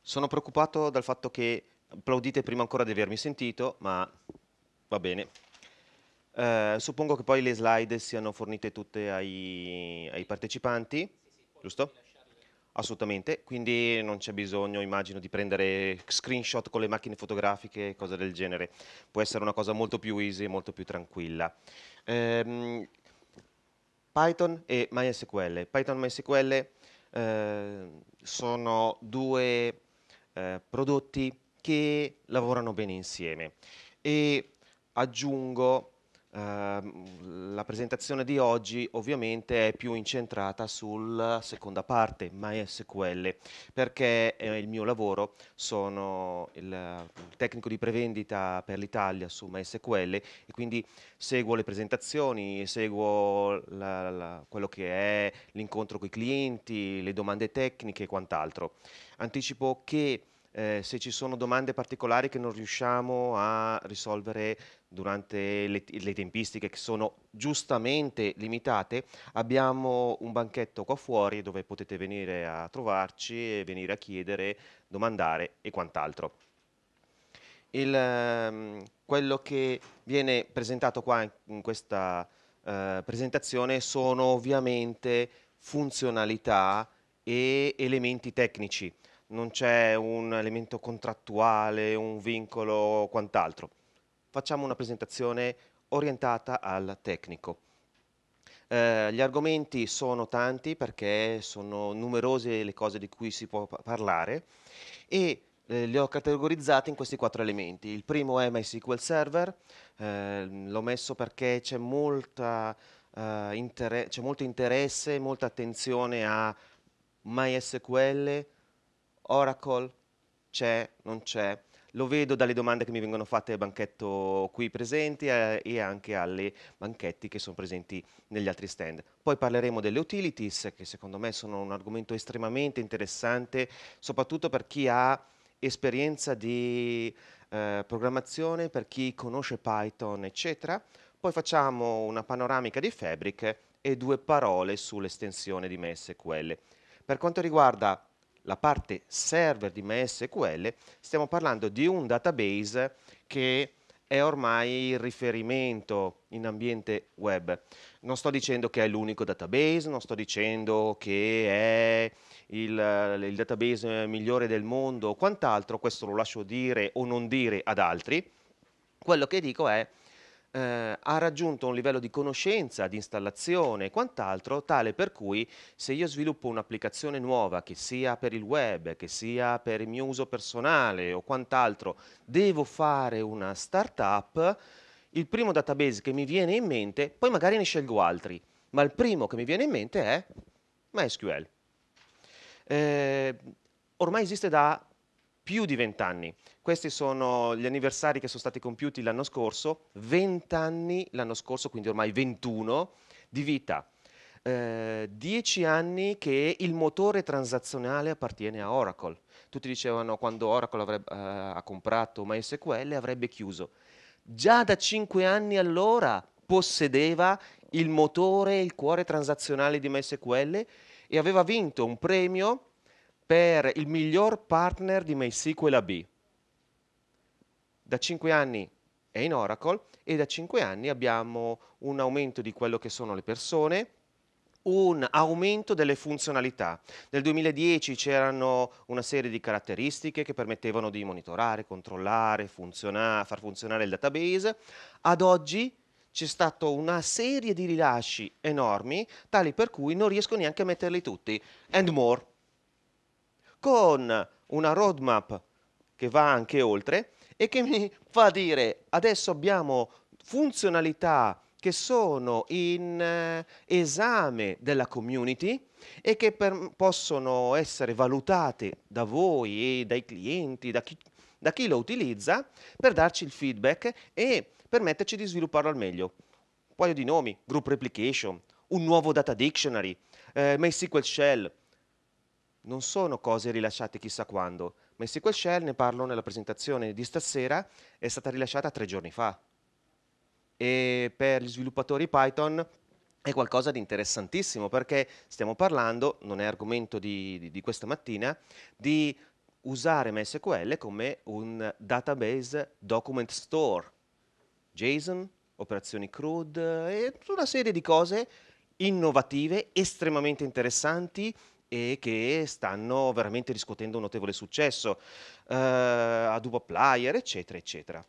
Sono preoccupato dal fatto che applaudite prima ancora di avermi sentito, ma va bene. Eh, suppongo che poi le slide siano fornite tutte ai, ai partecipanti, giusto? Assolutamente, quindi non c'è bisogno, immagino, di prendere screenshot con le macchine fotografiche, cose del genere. Può essere una cosa molto più easy, e molto più tranquilla. Ehm, Python e MySQL. Python e MySQL eh, sono due eh, prodotti che lavorano bene insieme e aggiungo Ehm, la presentazione di oggi ovviamente è più incentrata sulla seconda parte, MySQL, perché è il mio lavoro sono il, il tecnico di prevendita per l'Italia su MySQL e quindi seguo le presentazioni, seguo la, la, quello che è l'incontro con i clienti, le domande tecniche e quant'altro. Anticipo che eh, se ci sono domande particolari che non riusciamo a risolvere durante le, le, tempistiche che sono giustamente limitate, abbiamo un banchetto qua fuori dove potete venire a trovarci, e venire a chiedere, domandare e quant'altro. Il, ehm, quello che viene presentato qua in questa eh, presentazione sono ovviamente funzionalità e elementi tecnici non c'è un elemento contrattuale, un vincolo o quant'altro. Facciamo una presentazione orientata al tecnico. Eh, gli argomenti sono tanti perché sono numerose le cose di cui si può parlare e eh, li ho categorizzati in questi quattro elementi. Il primo è MySQL Server, eh, l'ho messo perché c'è eh, inter molto interesse, molta attenzione a MySQL, Oracle c'è, non c'è. Lo vedo dalle domande che mi vengono fatte al banchetto qui presenti eh, e anche alle banchetti che sono presenti negli altri stand. Poi parleremo delle utilities, che secondo me sono un argomento estremamente interessante, soprattutto per chi ha esperienza di eh, programmazione, per chi conosce Python, eccetera. Poi facciamo una panoramica di Fabric e due parole sull'estensione di MySQL. Per quanto riguarda la parte server di MySQL, stiamo parlando di un database che è ormai il riferimento in ambiente web. Non sto dicendo che è l'unico database, non sto dicendo che è il, il database migliore del mondo o quant'altro, questo lo lascio dire o non dire ad altri. Quello che dico è eh, ha raggiunto un livello di conoscenza, di installazione e quant'altro, tale per cui se io sviluppo un'applicazione nuova, che sia per il web, che sia per il mio uso personale o quant'altro, devo fare una startup, il primo database che mi viene in mente, poi magari ne scelgo altri, ma il primo che mi viene in mente è MySQL. Eh, ormai esiste da più di vent'anni. Questi sono gli anniversari che sono stati compiuti l'anno scorso, vent'anni l'anno scorso, quindi ormai 21 di vita. Eh, dieci anni che il motore transazionale appartiene a Oracle. Tutti dicevano quando Oracle avrebbe, eh, ha comprato MySQL avrebbe chiuso. Già da cinque anni allora possedeva il motore, il cuore transazionale di MySQL e aveva vinto un premio per il miglior partner di MySQL AB. Da 5 anni è in Oracle e da 5 anni abbiamo un aumento di quello che sono le persone, un aumento delle funzionalità. Nel 2010 c'erano una serie di caratteristiche che permettevano di monitorare, controllare, funziona, far funzionare il database. Ad oggi c'è stata una serie di rilasci enormi, tali per cui non riesco neanche a metterli tutti. And more con una roadmap che va anche oltre e che mi fa dire adesso abbiamo funzionalità che sono in eh, esame della community e che per, possono essere valutate da voi e dai clienti, da chi, da chi, lo utilizza, per darci il feedback e permetterci di svilupparlo al meglio. Un paio di nomi, group replication, un nuovo data dictionary, eh, MySQL shell, non sono cose rilasciate chissà quando, ma SQL Shell, ne parlo nella presentazione di stasera, è stata rilasciata tre giorni fa. E per gli sviluppatori Python è qualcosa di interessantissimo perché stiamo parlando, non è argomento di, di, di questa mattina, di usare MySQL come un database document store, JSON, operazioni crude e una serie di cose innovative, estremamente interessanti e che stanno veramente riscuotendo un notevole successo, eh, Adobe Player, eccetera, eccetera.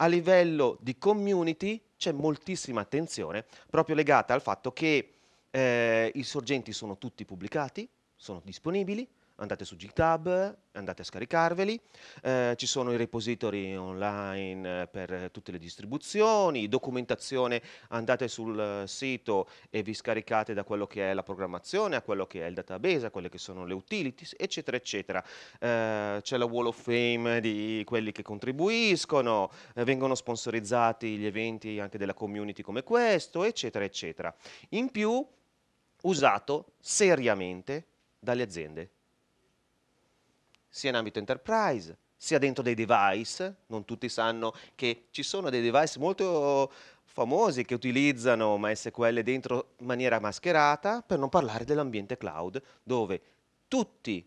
A livello di community c'è moltissima attenzione proprio legata al fatto che eh, i sorgenti sono tutti pubblicati, sono disponibili, andate su GitHub, andate a scaricarveli, eh, ci sono i repository online eh, per tutte le distribuzioni, documentazione, andate sul eh, sito e vi scaricate da quello che è la programmazione a quello che è il database, a quelle che sono le utilities, eccetera, eccetera. Eh, c'è la Wall of Fame di quelli che contribuiscono, eh, vengono sponsorizzati gli eventi anche della community come questo, eccetera, eccetera. In più, usato seriamente dalle aziende sia in ambito enterprise, sia dentro dei device, non tutti sanno che ci sono dei device molto famosi che utilizzano MySQL dentro in maniera mascherata, per non parlare dell'ambiente cloud, dove tutti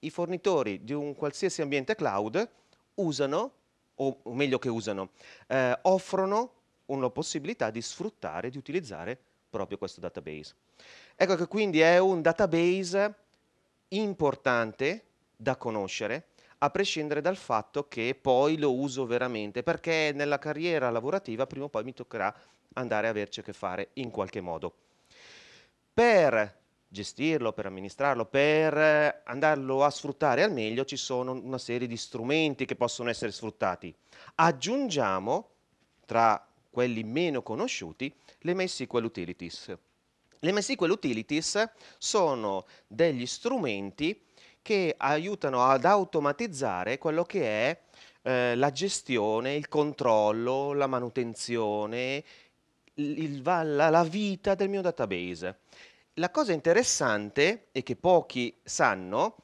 i fornitori di un qualsiasi ambiente cloud usano, o meglio che usano, eh, offrono una possibilità di sfruttare, di utilizzare proprio questo database. Ecco che quindi è un database importante da conoscere, a prescindere dal fatto che poi lo uso veramente, perché nella carriera lavorativa prima o poi mi toccherà andare a averci a che fare in qualche modo. Per gestirlo, per amministrarlo, per eh, andarlo a sfruttare al meglio ci sono una serie di strumenti che possono essere sfruttati. Aggiungiamo tra quelli meno conosciuti le MySQL Utilities. Le MySQL Utilities sono degli strumenti che aiutano ad automatizzare quello che è eh, la gestione, il controllo, la manutenzione, il, la, la vita del mio database. La cosa interessante è che pochi sanno,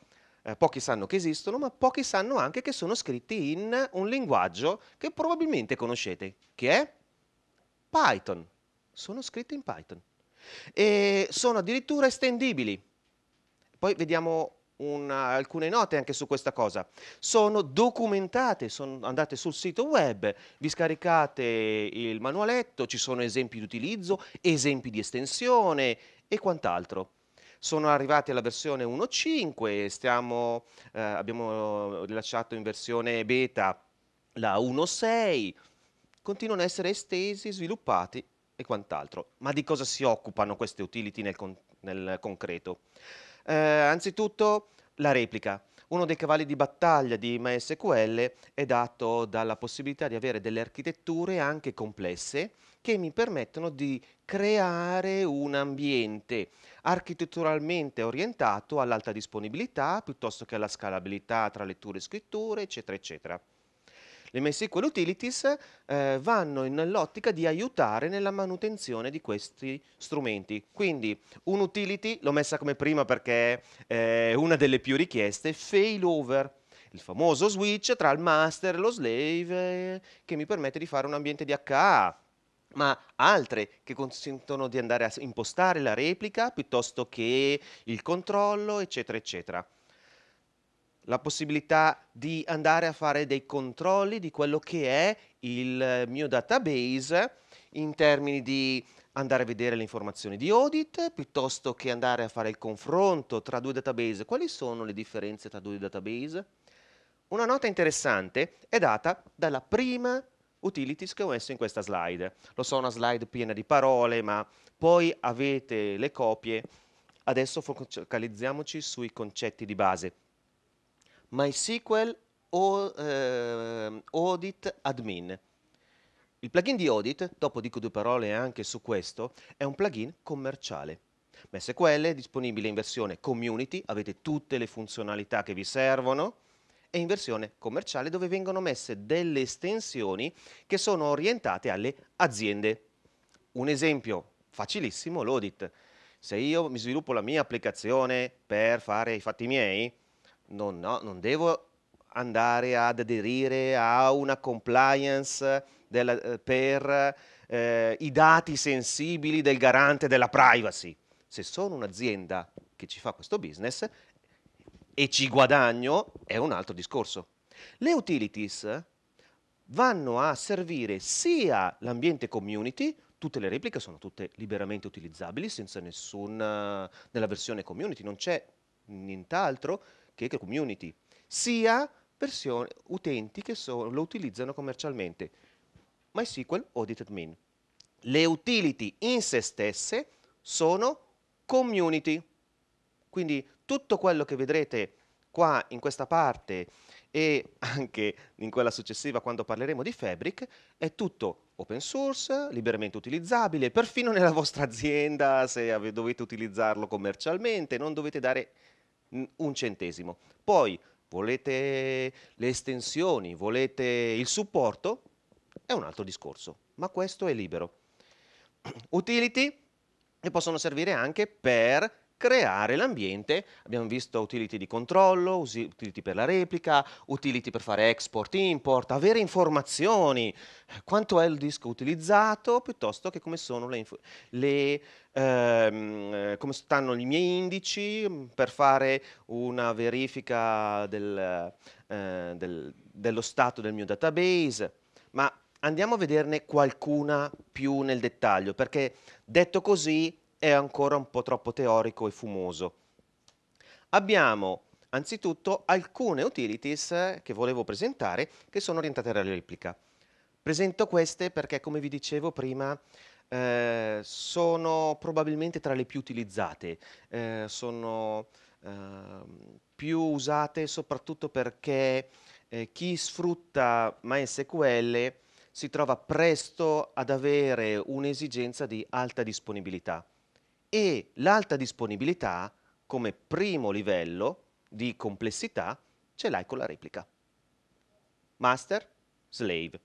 eh, pochi sanno che esistono, ma pochi sanno anche che sono scritti in un linguaggio che probabilmente conoscete, che è Python. Sono scritti in Python. E sono addirittura estendibili. Poi vediamo una, alcune note anche su questa cosa. Sono documentate, sono, andate sul sito web, vi scaricate il manualetto, ci sono esempi di utilizzo, esempi di estensione e quant'altro. Sono arrivati alla versione 1.5, eh, abbiamo rilasciato in versione beta la 1.6, continuano a essere estesi, sviluppati e quant'altro. Ma di cosa si occupano queste utility nel, con nel concreto? Eh, anzitutto la replica. Uno dei cavalli di battaglia di MySQL è dato dalla possibilità di avere delle architetture anche complesse che mi permettono di creare un ambiente architetturalmente orientato all'alta disponibilità piuttosto che alla scalabilità tra letture e scritture, eccetera, eccetera. Le MySQL Utilities eh, vanno nell'ottica di aiutare nella manutenzione di questi strumenti. Quindi un'utility, l'ho messa come prima perché è una delle più richieste, failover il famoso switch tra il master e lo slave eh, che mi permette di fare un ambiente di HA ma altre che consentono di andare a impostare la replica piuttosto che il controllo, eccetera, eccetera la possibilità di andare a fare dei controlli di quello che è il eh, mio database in termini di andare a vedere le informazioni di audit piuttosto che andare a fare il confronto tra due database. Quali sono le differenze tra due database? Una nota interessante è data dalla prima utilities che ho messo in questa slide. Lo so, una slide piena di parole, ma poi avete le copie. Adesso focalizziamoci sui concetti di base. MySQL o, eh, Audit Admin. Il plugin di Audit, dopo dico due parole anche su questo, è un plugin commerciale. MySQL è disponibile in versione community, avete tutte le funzionalità che vi servono, e in versione commerciale dove vengono messe delle estensioni che sono orientate alle aziende. Un esempio facilissimo, l'audit. Se io mi sviluppo la mia applicazione per fare i fatti miei, non, no, non devo andare ad aderire a una compliance della, eh, per eh, i dati sensibili del garante della privacy. Se sono un'azienda che ci fa questo business e ci guadagno, è un altro discorso. Le utilities vanno a servire sia l'ambiente community, tutte le repliche sono tutte liberamente utilizzabili senza nessuna eh, nella versione community, non c'è nient'altro, che community, sia versione, utenti che so, lo utilizzano commercialmente. MySQL Audited Min. Le utility in se stesse sono community. Quindi tutto quello che vedrete qua in questa parte e anche in quella successiva quando parleremo di Fabric è tutto open source, liberamente utilizzabile, perfino nella vostra azienda se dovete utilizzarlo commercialmente, non dovete dare un centesimo. Poi volete le estensioni, volete il supporto, è un altro discorso, ma questo è libero. Utility e possono servire anche per creare l'ambiente. Abbiamo visto utility di controllo, utility per la replica, utility per fare export, import, avere informazioni, quanto è il disco utilizzato, piuttosto che come sono le, le ehm, come stanno i miei indici mm, per fare una verifica del, eh, del, dello stato del mio database. Ma andiamo a vederne qualcuna più nel dettaglio, perché detto così è ancora un po' troppo teorico e fumoso. Abbiamo anzitutto alcune utilities eh, che volevo presentare che sono orientate alla replica. Presento queste perché, come vi dicevo prima, eh, sono probabilmente tra le più utilizzate, eh, sono eh, più usate soprattutto perché eh, chi sfrutta MySQL si trova presto ad avere un'esigenza di alta disponibilità e l'alta disponibilità come primo livello di complessità ce l'hai con la replica. Master, slave.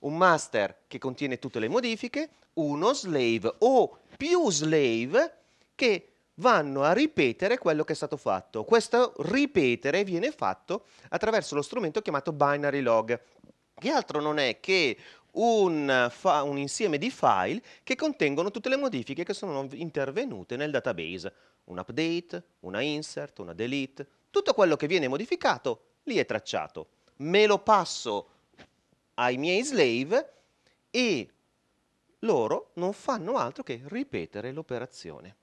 Un master che contiene tutte le modifiche, uno slave o più slave che vanno a ripetere quello che è stato fatto. Questo ripetere viene fatto attraverso lo strumento chiamato binary log, che altro non è che un, un insieme di file che contengono tutte le modifiche che sono intervenute nel database. Un update, una insert, una delete, tutto quello che viene modificato lì è tracciato. Me lo passo ai miei slave e loro non fanno altro che ripetere l'operazione.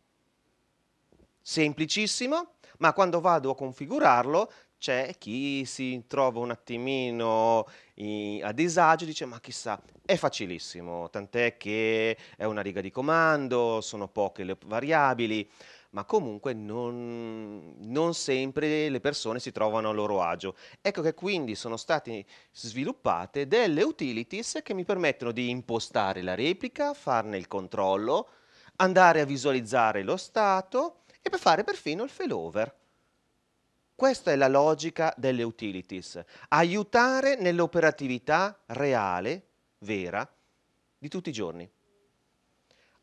Semplicissimo, ma quando vado a configurarlo c'è chi si trova un attimino in, a disagio e dice ma chissà, è facilissimo, tant'è che è una riga di comando, sono poche le variabili, ma comunque non, non, sempre le persone si trovano a loro agio. Ecco che quindi sono state sviluppate delle utilities che mi permettono di impostare la replica, farne il controllo, andare a visualizzare lo stato e per fare perfino il failover. Questa è la logica delle utilities, aiutare nell'operatività reale, vera, di tutti i giorni.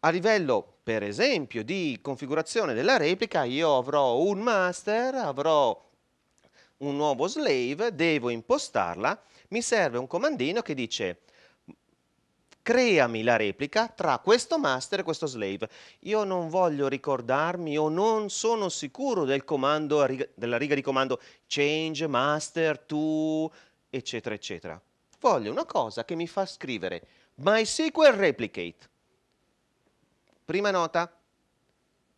A livello, per esempio, di configurazione della replica, io avrò un master, avrò un nuovo slave, devo impostarla, mi serve un comandino che dice creami la replica tra questo master e questo slave. Io non voglio ricordarmi o non sono sicuro del comando, della riga di comando change master to eccetera eccetera. Voglio una cosa che mi fa scrivere MySQL replicate. Prima nota,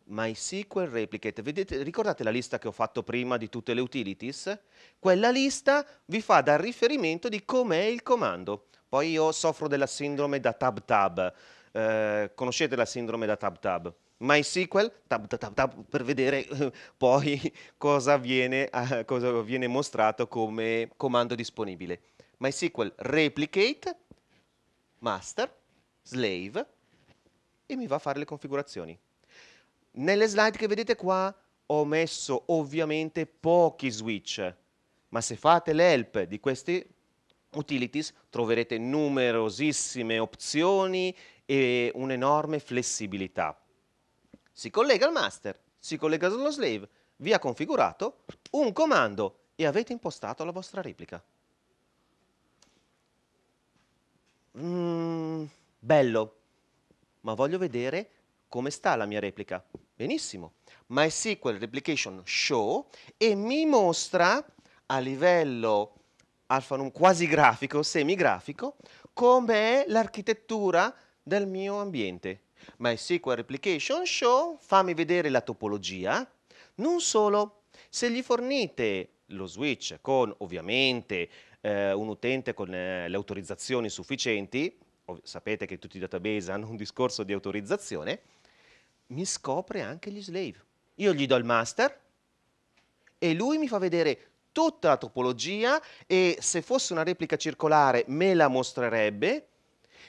MySQL Replicate. Vedete, ricordate la lista che ho fatto prima di tutte le utilities? Quella lista vi fa da riferimento di com'è il comando. Poi io soffro della sindrome da tab tab. Eh, conoscete la sindrome da tab tab? MySQL, tab, tab, tab, tab, per vedere eh, poi cosa viene, eh, cosa viene mostrato come comando disponibile. MySQL replicate, master, slave e mi va a fare le configurazioni. Nelle slide che vedete qua ho messo ovviamente pochi switch, ma se fate l'help di questi Utilities troverete numerosissime opzioni e un'enorme flessibilità. Si collega al master, si collega allo slave, vi ha configurato un comando e avete impostato la vostra replica. Mm, bello, ma voglio vedere come sta la mia replica. Benissimo, MySQL Replication Show e mi mostra a livello alfanum quasi grafico, semigrafico, come è l'architettura del mio ambiente. MySQL Replication Show, fammi vedere la topologia. Non solo, se gli fornite lo switch con ovviamente eh, un utente con eh, le autorizzazioni sufficienti, sapete che tutti i database hanno un discorso di autorizzazione, mi scopre anche gli slave. Io gli do il master e lui mi fa vedere tutta la topologia e se fosse una replica circolare me la mostrerebbe.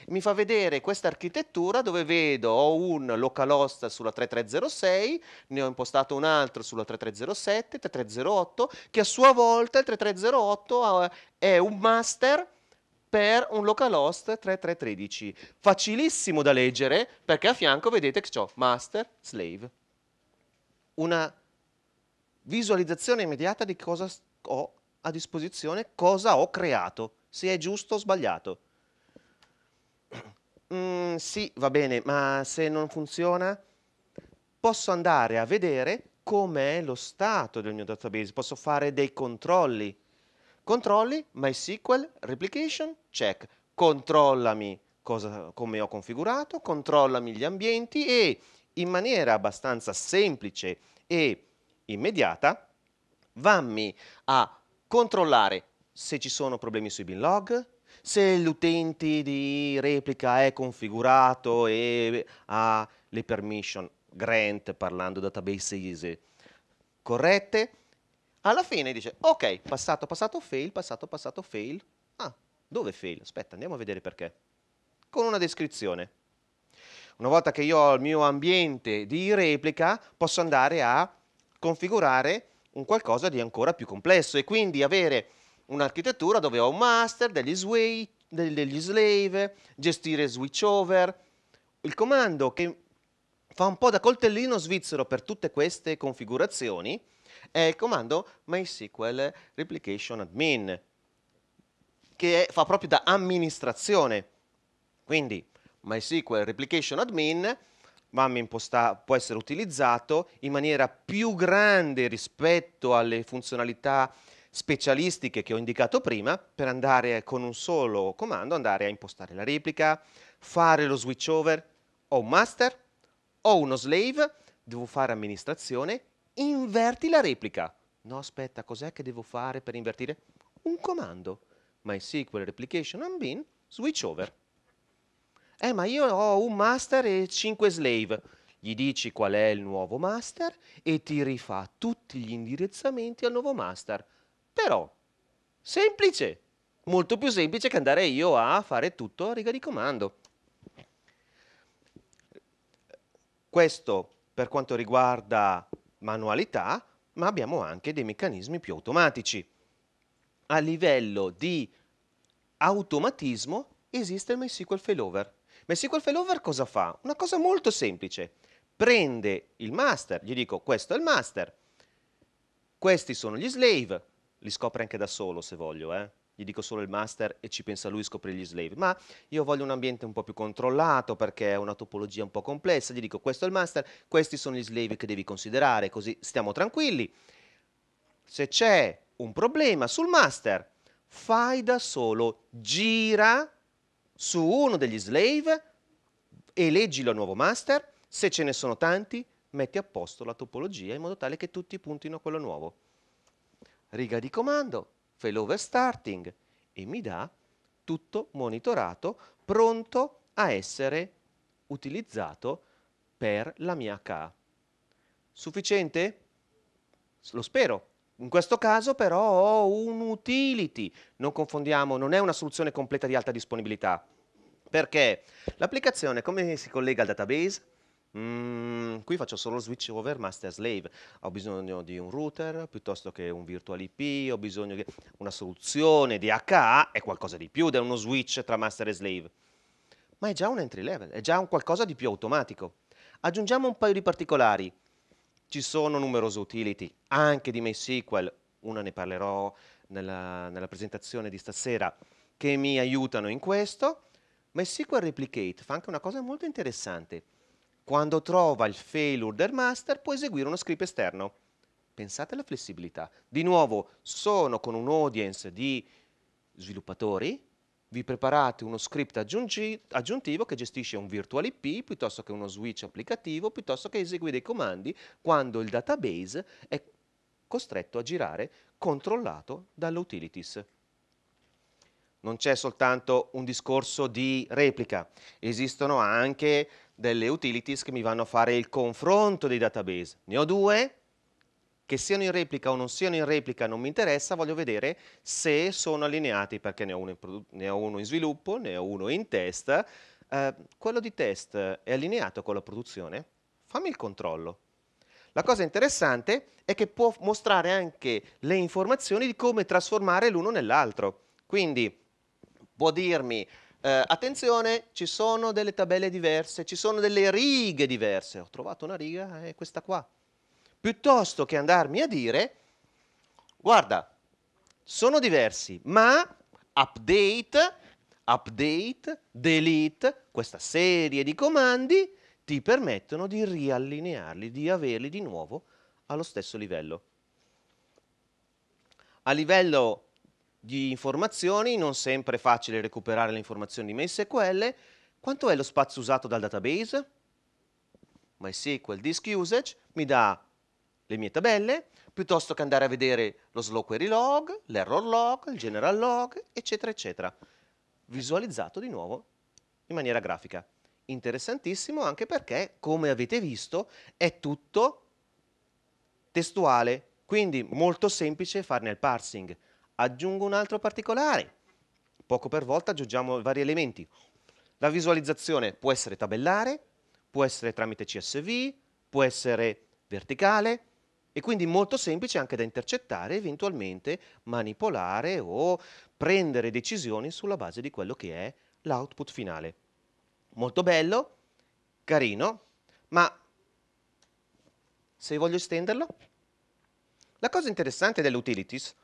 Mi fa vedere questa architettura dove vedo ho un local host sulla 3306, ne ho impostato un altro sulla 3307, 3308, che a sua volta il 3308 eh, è un master per un localhost 3313. Facilissimo da leggere perché a fianco vedete che ho master, slave. Una visualizzazione immediata di cosa ho a disposizione, cosa ho creato, se è giusto o sbagliato. Mm, sì, va bene, ma se non funziona posso andare a vedere com'è lo stato del mio database, posso fare dei controlli. Controlli MySQL replication check, controllami cosa, come ho configurato, controllami gli ambienti e in maniera abbastanza semplice e immediata vammi a controllare se ci sono problemi sui bin log, se l'utente di replica è configurato e ha le permission grant, parlando database easy, corrette, alla fine dice, ok, passato, passato, fail, passato, passato, fail. Ah, dove fail? Aspetta, andiamo a vedere perché. Con una descrizione. Una volta che io ho il mio ambiente di replica, posso andare a configurare un qualcosa di ancora più complesso e quindi avere un'architettura dove ho un master, degli, sway, degli slave, gestire switchover, il comando che fa un po' da coltellino svizzero per tutte queste configurazioni è il comando MySQL Replication Admin, che è, fa proprio da amministrazione. Quindi MySQL Replication Admin VAM può essere utilizzato in maniera più grande rispetto alle funzionalità specialistiche che ho indicato prima per andare con un solo comando andare a impostare la replica, fare lo switchover over, ho un master, ho uno slave, devo fare amministrazione, inverti la replica. No, aspetta, cos'è che devo fare per invertire? Un comando. MySQL Replication on bin, switch eh, ma io ho un master e cinque slave. Gli dici qual è il nuovo master e ti rifà tutti gli indirizzamenti al nuovo master. Però, semplice, molto più semplice che andare io a fare tutto a riga di comando. Questo per quanto riguarda manualità, ma abbiamo anche dei meccanismi più automatici. A livello di automatismo esiste il MySQL failover. Ma MySQL Failover cosa fa? Una cosa molto semplice. Prende il master, gli dico questo è il master, questi sono gli slave, li scopre anche da solo se voglio, eh? gli dico solo il master e ci pensa lui a scoprire gli slave, ma io voglio un ambiente un po' più controllato perché è una topologia un po' complessa, gli dico questo è il master, questi sono gli slave che devi considerare, così stiamo tranquilli. Se c'è un problema sul master, fai da solo, gira su uno degli slave, eleggi il nuovo master, se ce ne sono tanti, metti a posto la topologia in modo tale che tutti puntino a quello nuovo. Riga di comando, failover starting, e mi dà tutto monitorato, pronto a essere utilizzato per la mia HA. Sufficiente? Lo spero. In questo caso però ho un utility, non confondiamo, non è una soluzione completa di alta disponibilità. Perché l'applicazione come si collega al database? Mm, qui faccio solo switch over master slave, ho bisogno di un router piuttosto che un virtual IP, ho bisogno di una soluzione di HA è qualcosa di più di uno switch tra master e slave. Ma è già un entry level, è già un qualcosa di più automatico. Aggiungiamo un paio di particolari. Ci sono numerose utility, anche di MySQL, una ne parlerò nella, nella presentazione di stasera, che mi aiutano in questo. MySQL Replicate fa anche una cosa molto interessante. Quando trova il failure del master può eseguire uno script esterno. Pensate alla flessibilità. Di nuovo, sono con un audience di sviluppatori, vi preparate uno script aggiuntivo che gestisce un virtual IP piuttosto che uno switch applicativo, piuttosto che esegue dei comandi quando il database è costretto a girare controllato dalle utilities. Non c'è soltanto un discorso di replica, esistono anche delle utilities che mi vanno a fare il confronto dei database. Ne ho due, che siano in replica o non siano in replica non mi interessa, voglio vedere se sono allineati perché ne ho uno in, ne ho uno in sviluppo, ne ho uno in test. Eh, quello di test è allineato con la produzione? Fammi il controllo. La cosa interessante è che può mostrare anche le informazioni di come trasformare l'uno nell'altro. Quindi può dirmi, eh, attenzione, ci sono delle tabelle diverse, ci sono delle righe diverse. Ho trovato una riga, è eh, questa qua piuttosto che andarmi a dire, guarda, sono diversi, ma update, update, delete, questa serie di comandi ti permettono di riallinearli, di averli di nuovo allo stesso livello. A livello di informazioni non sempre è facile recuperare le informazioni di MySQL. Quanto è lo spazio usato dal database? MySQL Disk Usage mi dà le mie tabelle, piuttosto che andare a vedere lo slow query log, l'error log, il general log, eccetera, eccetera. Visualizzato di nuovo in maniera grafica. Interessantissimo anche perché, come avete visto, è tutto testuale, quindi molto semplice farne il parsing. Aggiungo un altro particolare. Poco per volta aggiungiamo vari elementi. La visualizzazione può essere tabellare, può essere tramite CSV, può essere verticale, e quindi molto semplice anche da intercettare eventualmente manipolare o prendere decisioni sulla base di quello che è l'output finale. Molto bello, carino, ma se voglio estenderlo? La cosa interessante delle utilities,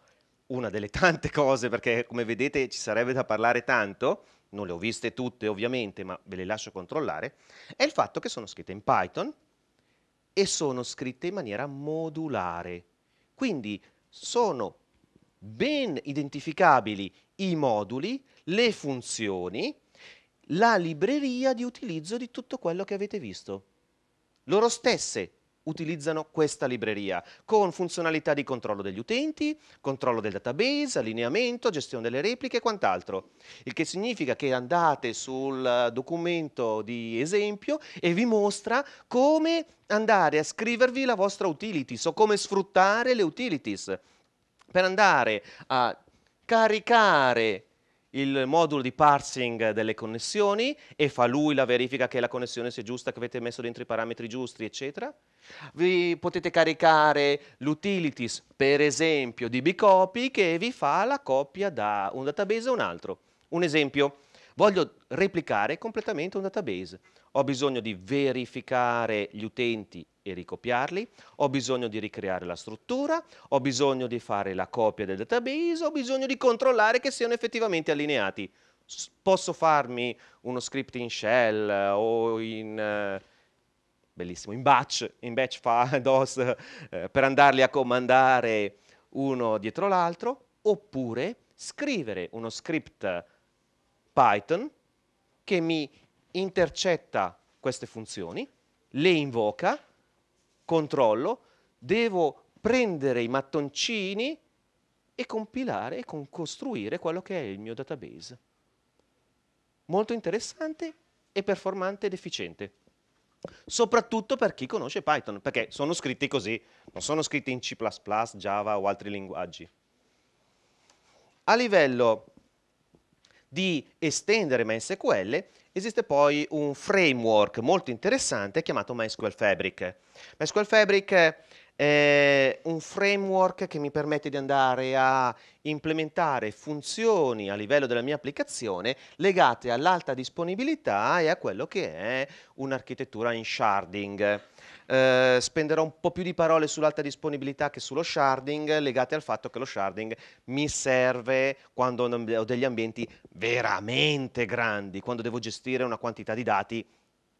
una delle tante cose perché come vedete ci sarebbe da parlare tanto, non le ho viste tutte ovviamente ma ve le lascio controllare, è il fatto che sono scritte in Python, e sono scritte in maniera modulare. Quindi sono ben identificabili i moduli, le funzioni, la libreria di utilizzo di tutto quello che avete visto. Loro stesse utilizzano questa libreria con funzionalità di controllo degli utenti, controllo del database, allineamento, gestione delle repliche e quant'altro. Il che significa che andate sul eh, documento di esempio e vi mostra come andare a scrivervi la vostra utilities o come sfruttare le utilities per andare a caricare il modulo di parsing delle connessioni e fa lui la verifica che la connessione sia giusta, che avete messo dentro i parametri giusti, eccetera. Vi potete caricare l'utilities, per esempio, di bcopy che vi fa la coppia da un database a un altro. Un esempio, voglio replicare completamente un database. Ho bisogno di verificare gli utenti e ricopiarli, ho bisogno di ricreare la struttura, ho bisogno di fare la copia del database, ho bisogno di controllare che siano effettivamente allineati. posso farmi uno script in shell eh, o in... Eh, bellissimo, in batch, in batch file, DOS, eh, per andarli a comandare uno dietro l'altro, oppure scrivere uno script Python che mi intercetta queste funzioni, le invoca controllo, devo prendere i mattoncini e compilare e costruire quello che è il mio database. Molto interessante e performante ed efficiente. Soprattutto per chi conosce Python, perché sono scritti così, non sono scritti in C++, Java o altri linguaggi. A livello di estendere MySQL, esiste poi un framework molto interessante chiamato MySQL Fabric. MySQL Fabric è un framework che mi permette di andare a implementare funzioni a livello della mia applicazione legate all'alta disponibilità e a quello che è un'architettura in sharding eh, spenderò un po' più di parole sull'alta disponibilità che sullo sharding, legate al fatto che lo sharding mi serve quando ho degli ambienti veramente grandi, quando devo gestire una quantità di dati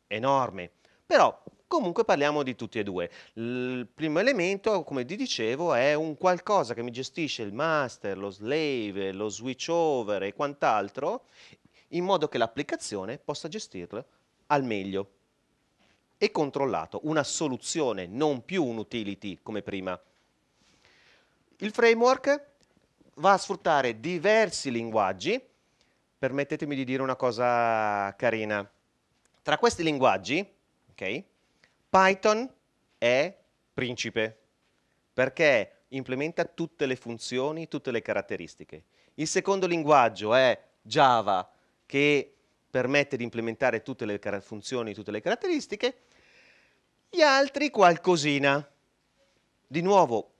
enorme. Però Comunque parliamo di tutti e due. Il primo elemento, come vi dicevo, è un qualcosa che mi gestisce il master, lo slave, lo switch over e quant'altro, in modo che l'applicazione possa gestirlo al meglio e controllato, una soluzione, non più un utility come prima. Il framework va a sfruttare diversi linguaggi, permettetemi di dire una cosa carina. Tra questi linguaggi, okay, Python è principe, perché implementa tutte le funzioni, tutte le caratteristiche. Il secondo linguaggio è Java, che permette di implementare tutte le funzioni, tutte le caratteristiche, gli altri qualcosina. Di nuovo,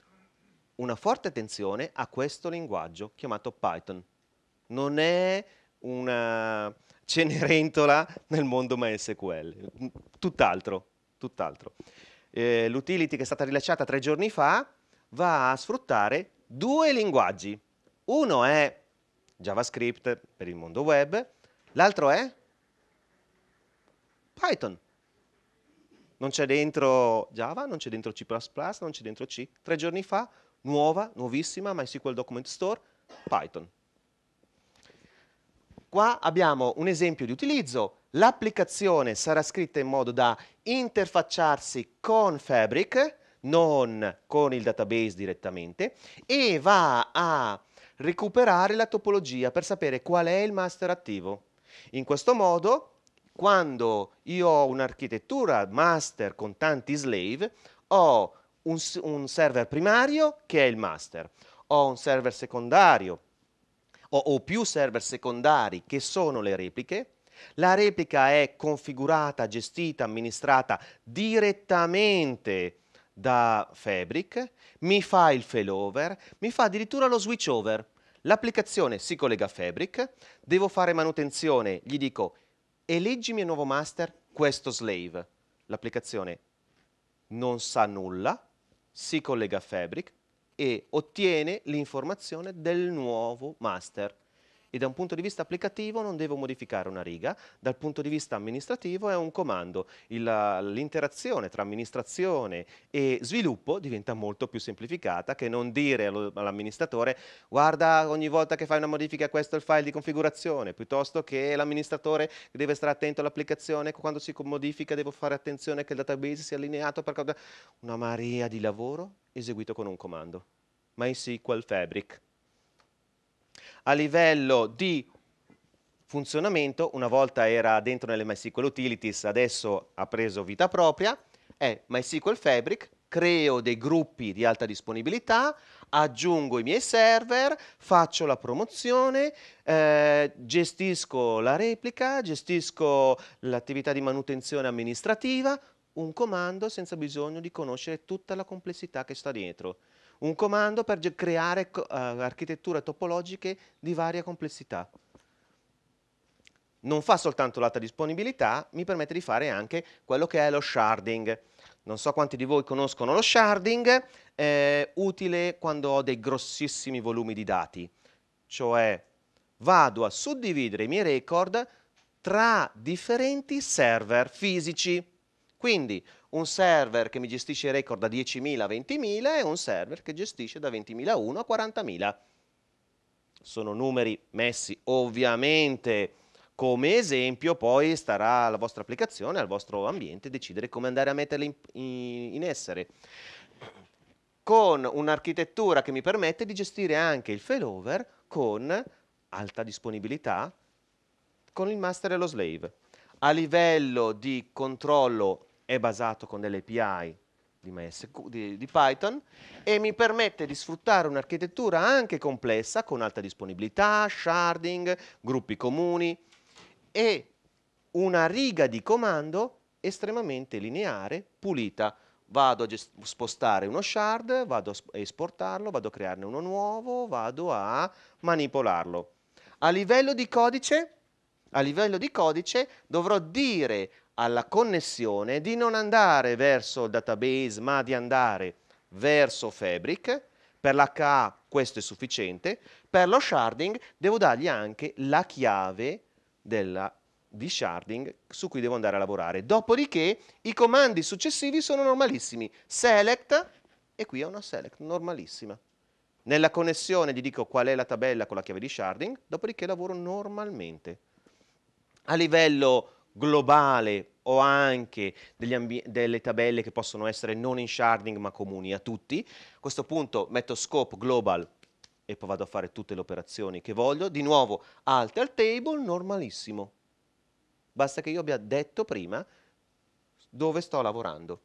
una forte attenzione a questo linguaggio chiamato Python. Non è una cenerentola nel mondo MySQL, tutt'altro, tutt'altro. Eh, l'utility che è stata rilasciata tre giorni fa va a sfruttare due linguaggi. Uno è JavaScript per il mondo web, l'altro è Python non c'è dentro Java, non c'è dentro C++, non c'è dentro C. Tre giorni fa, nuova, nuovissima, MySQL Document Store, Python. Qua abbiamo un esempio di utilizzo. L'applicazione sarà scritta in modo da interfacciarsi con Fabric, non con il database direttamente, e va a recuperare la topologia per sapere qual è il master attivo. In questo modo quando io ho un'architettura master con tanti slave, ho un, un, server primario che è il master, ho un server secondario, ho, ho più server secondari che sono le repliche, la replica è configurata, gestita, amministrata direttamente da Fabric, mi fa il failover, mi fa addirittura lo switchover. L'applicazione si collega a Fabric, devo fare manutenzione, gli dico eleggimi il nuovo master, questo slave. L'applicazione non sa nulla, si collega a Fabric e ottiene l'informazione del nuovo master e da un punto di vista applicativo non devo modificare una riga, dal punto di vista amministrativo è un comando. l'interazione tra amministrazione e sviluppo diventa molto più semplificata che non dire all'amministratore guarda ogni volta che fai una modifica questo è il file di configurazione, piuttosto che l'amministratore deve stare attento all'applicazione, quando si modifica devo fare attenzione che il database sia allineato, perché... una marea di lavoro eseguito con un comando. MySQL Fabric a livello di funzionamento, una volta era dentro nelle MySQL Utilities, adesso ha preso vita propria, è MySQL Fabric, creo dei gruppi di alta disponibilità, aggiungo i miei server, faccio la promozione, eh, gestisco la replica, gestisco l'attività di manutenzione amministrativa, un comando senza bisogno di conoscere tutta la complessità che sta dietro un comando per creare uh, architetture topologiche di varia complessità. Non fa soltanto l'alta disponibilità, mi permette di fare anche quello che è lo sharding. Non so quanti di voi conoscono lo sharding, è utile quando ho dei grossissimi volumi di dati, cioè vado a suddividere i miei record tra differenti server fisici. Quindi un server che mi gestisce i record da 10.000 a 20.000 e un server che gestisce da 20.001 a 40.000. Sono numeri messi ovviamente come esempio, poi starà alla vostra applicazione, al vostro ambiente, decidere come andare a metterli in, in, in essere. Con un'architettura che mi permette di gestire anche il failover con alta disponibilità, con il master e lo slave. A livello di controllo è basato con delle API di, MySQL, di, di Python e mi permette di sfruttare un'architettura anche complessa con alta disponibilità, sharding, gruppi comuni e una riga di comando estremamente lineare, pulita. Vado a spostare uno shard, vado a esportarlo, vado a crearne uno nuovo, vado a manipolarlo. A livello di codice, a livello di codice dovrò dire alla connessione di non andare verso il database ma di andare verso Fabric. Per l'HA questo è sufficiente. Per lo sharding devo dargli anche la chiave della, di sharding su cui devo andare a lavorare. Dopodiché i comandi successivi sono normalissimi. Select e qui ho una select normalissima. Nella connessione gli dico qual è la tabella con la chiave di sharding, dopodiché lavoro normalmente. A livello globale o anche ambi- delle tabelle che possono essere non in sharding ma comuni a tutti. A questo punto metto scope global e poi vado a fare tutte le operazioni che voglio. Di nuovo alter table normalissimo. Basta che io abbia detto prima dove sto lavorando.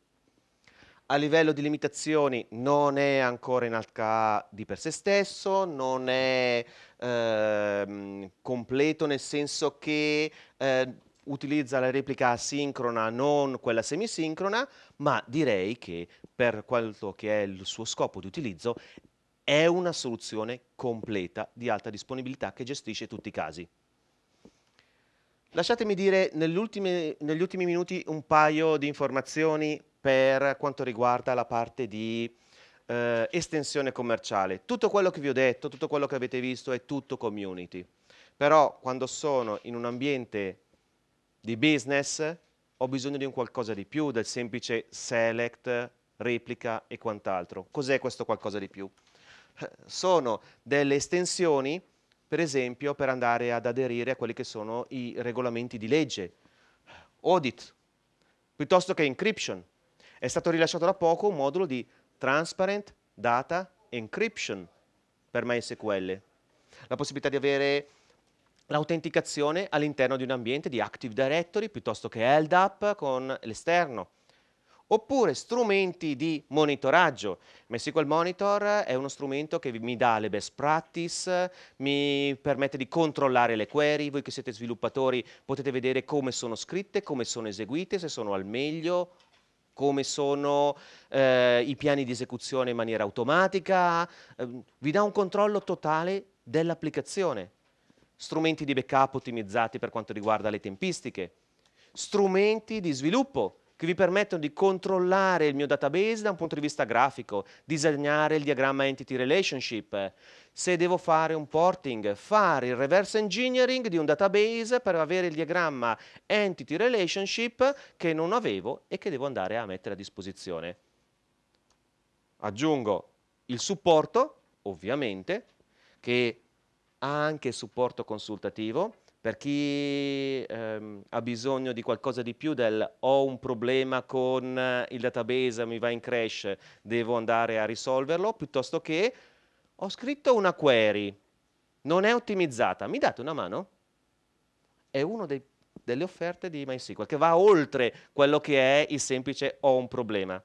A livello di limitazioni non è ancora in HA di per se stesso, non è ehm, completo nel senso che eh, utilizza la replica asincrona, non quella semisincrona, ma direi che per quello che è il suo scopo di utilizzo è una soluzione completa di alta disponibilità che gestisce tutti i casi. Lasciatemi dire negli ultimi, negli ultimi minuti un paio di informazioni per quanto riguarda la parte di eh, estensione commerciale. Tutto quello che vi ho detto, tutto quello che avete visto è tutto community. Però quando sono in un ambiente di business, ho bisogno di un qualcosa di più del semplice select, replica e quant'altro. Cos'è questo qualcosa di più? Sono delle estensioni, per esempio, per andare ad aderire a quelli che sono i regolamenti di legge, audit, piuttosto che encryption. È stato rilasciato da poco un modulo di Transparent Data Encryption per MySQL. La possibilità di avere l'autenticazione all'interno di un ambiente di Active Directory piuttosto che LDAP con l'esterno. Oppure strumenti di monitoraggio. MySQL Monitor è uno strumento che mi dà le best practice, mi permette di controllare le query. Voi che siete sviluppatori potete vedere come sono scritte, come sono eseguite, se sono al meglio come sono eh, i piani di esecuzione in maniera automatica, ehm, vi dà un controllo totale dell'applicazione strumenti di backup ottimizzati per quanto riguarda le tempistiche, strumenti di sviluppo che vi permettono di controllare il mio database da un punto di vista grafico, disegnare il diagramma entity relationship, se devo fare un porting, fare il reverse engineering di un database per avere il diagramma entity relationship che non avevo e che devo andare a mettere a disposizione. Aggiungo il supporto, ovviamente, che ha anche supporto consultativo per chi ehm, ha bisogno di qualcosa di più del ho un problema con eh, il database, mi va in crash, devo andare a risolverlo, piuttosto che ho scritto una query, non è ottimizzata, mi date una mano? È una delle offerte di MySQL che va oltre quello che è il semplice ho un problema.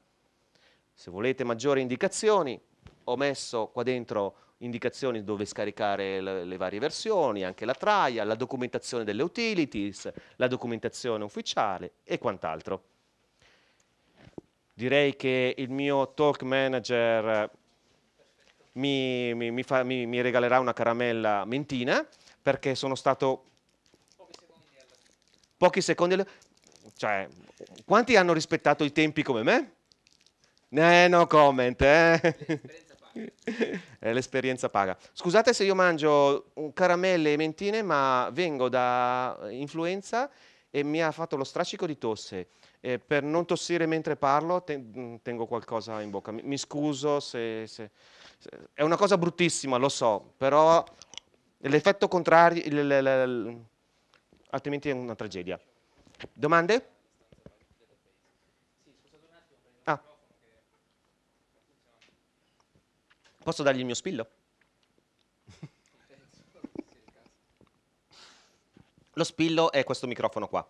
Se volete maggiori indicazioni, ho messo qua dentro indicazioni dove scaricare le, le varie versioni, anche la trial, la documentazione delle utilities, la documentazione ufficiale e quant'altro. Direi che il mio talk manager mi, mi, mi, fa, mi regalerà una caramella mentina perché sono stato pochi secondi, alla... cioè quanti hanno rispettato i tempi come me? Eh, no comment, eh. Eh, l'esperienza paga. Scusate se io mangio mm, caramelle e mentine, ma vengo da eh, influenza e mi ha fatto lo strascico di tosse. Eh, per non tossire mentre parlo mm, tengo qualcosa in bocca. Mi, scuso se, se, se, È una cosa bruttissima, lo so, però l'effetto contrario... altrimenti è una tragedia. Domande? Posso dargli il mio spillo? Lo spillo è questo microfono qua,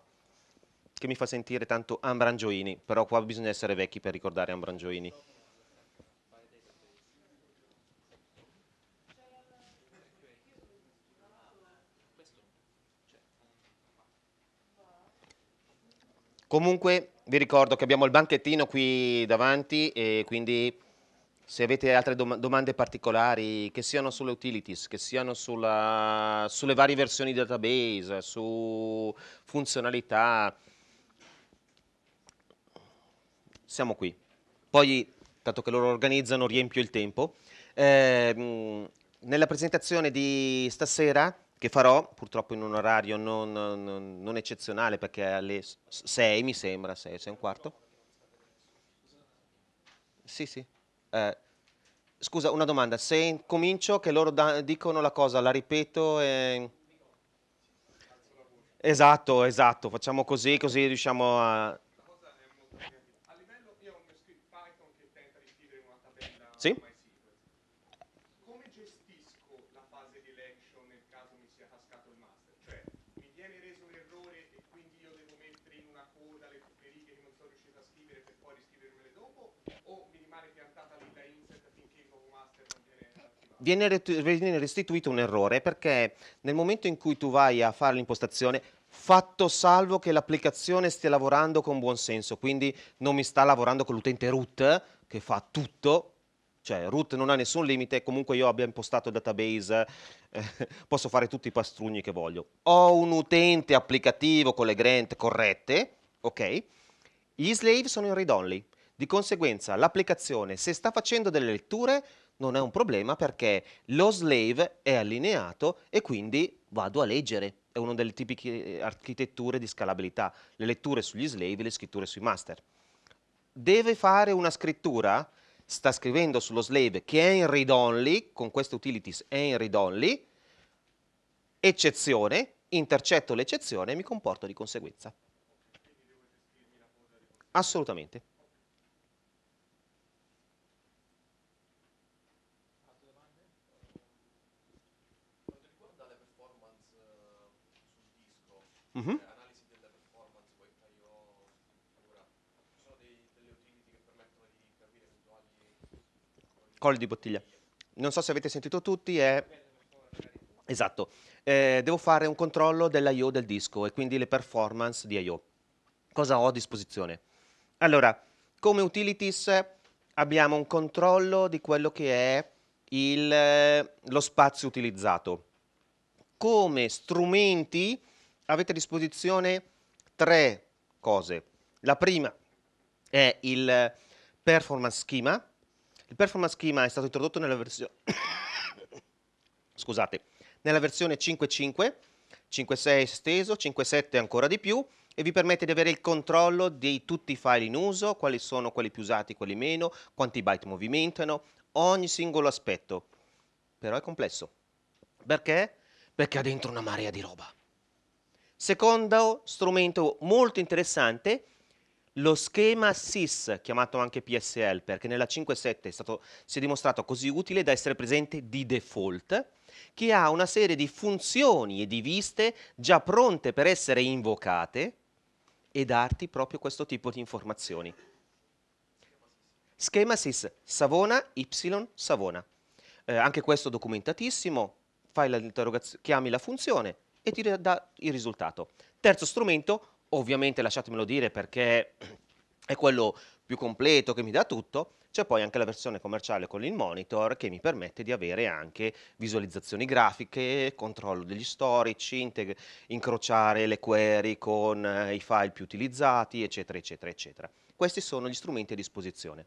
che mi fa sentire tanto Ambrangioini, però qua bisogna essere vecchi per ricordare Ambrangioini. Comunque vi ricordo che abbiamo il banchettino qui davanti e quindi se avete altre dom domande particolari, che siano sulle utilities, che siano sulla, sulle varie versioni di database, su funzionalità, siamo qui. Poi, dato che loro organizzano, riempio il tempo. Eh, nella presentazione di stasera, che farò purtroppo in un orario non, non, non eccezionale, perché alle 6 mi sembra, 6, 6 e un quarto. Sì, sì. Eh, scusa, una domanda. Se comincio che loro dicono la cosa, la ripeto e... Esatto, esatto. Facciamo così, così riusciamo a... Sì? viene, restituito un errore perché nel momento in cui tu vai a fare l'impostazione fatto salvo che l'applicazione stia lavorando con buon senso, quindi non mi sta lavorando con l'utente root che fa tutto, cioè root non ha nessun limite, comunque io abbia impostato database, eh, posso fare tutti i pastrugni che voglio. Ho un utente applicativo con le grant corrette, ok? Gli slave sono in read only, di conseguenza l'applicazione se sta facendo delle letture non è un problema perché lo slave è allineato e quindi vado a leggere. È una delle tipiche architetture di scalabilità, le letture sugli slave e le scritture sui master. Deve fare una scrittura, sta scrivendo sullo slave che è in read only, con queste utilities è in read only, eccezione, intercetto l'eccezione e mi comporto di conseguenza. Assolutamente. Mm-hmm. Analisi performance, poi taglio sono delle utility che permettono di capire eventuali colli di bottiglia. Non so se avete sentito tutti, è... Esatto. Eh, devo fare un controllo dell'IO del disco e quindi le performance di IO. Cosa ho a disposizione? Allora, come utilities abbiamo un controllo di quello che è il, eh, lo spazio utilizzato. Come strumenti avete a disposizione tre cose. La prima è il performance schema. Il performance schema è stato introdotto nella versione scusate, nella versione 5.5, 5.6 esteso, 5.7 ancora di più e vi permette di avere il controllo di tutti i file in uso, quali sono quelli più usati, quelli meno, quanti byte movimentano, ogni singolo aspetto. Però è complesso. Perché? Perché ha dentro una marea di roba. Secondo strumento molto interessante, lo schema SIS, chiamato anche PSL, perché nella 5.7 è stato, si è dimostrato così utile da essere presente di default, che ha una serie di funzioni e di viste già pronte per essere invocate e darti proprio questo tipo di informazioni. Schema SIS, Savona, Y, Savona. Eh, anche questo documentatissimo, chiami la funzione, e ti dà il risultato. Terzo strumento, ovviamente lasciatemelo dire perché è quello più completo che mi dà tutto, c'è poi anche la versione commerciale con il monitor che mi permette di avere anche visualizzazioni grafiche, controllo degli storici, incrociare le query con eh, i file più utilizzati, eccetera, eccetera, eccetera. Questi sono gli strumenti a disposizione.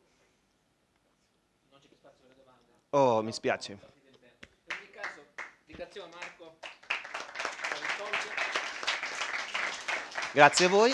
Non c'è più spazio per domande. Oh, no, mi spiace. In ogni caso, ringraziamo Marco. Grazie a voi.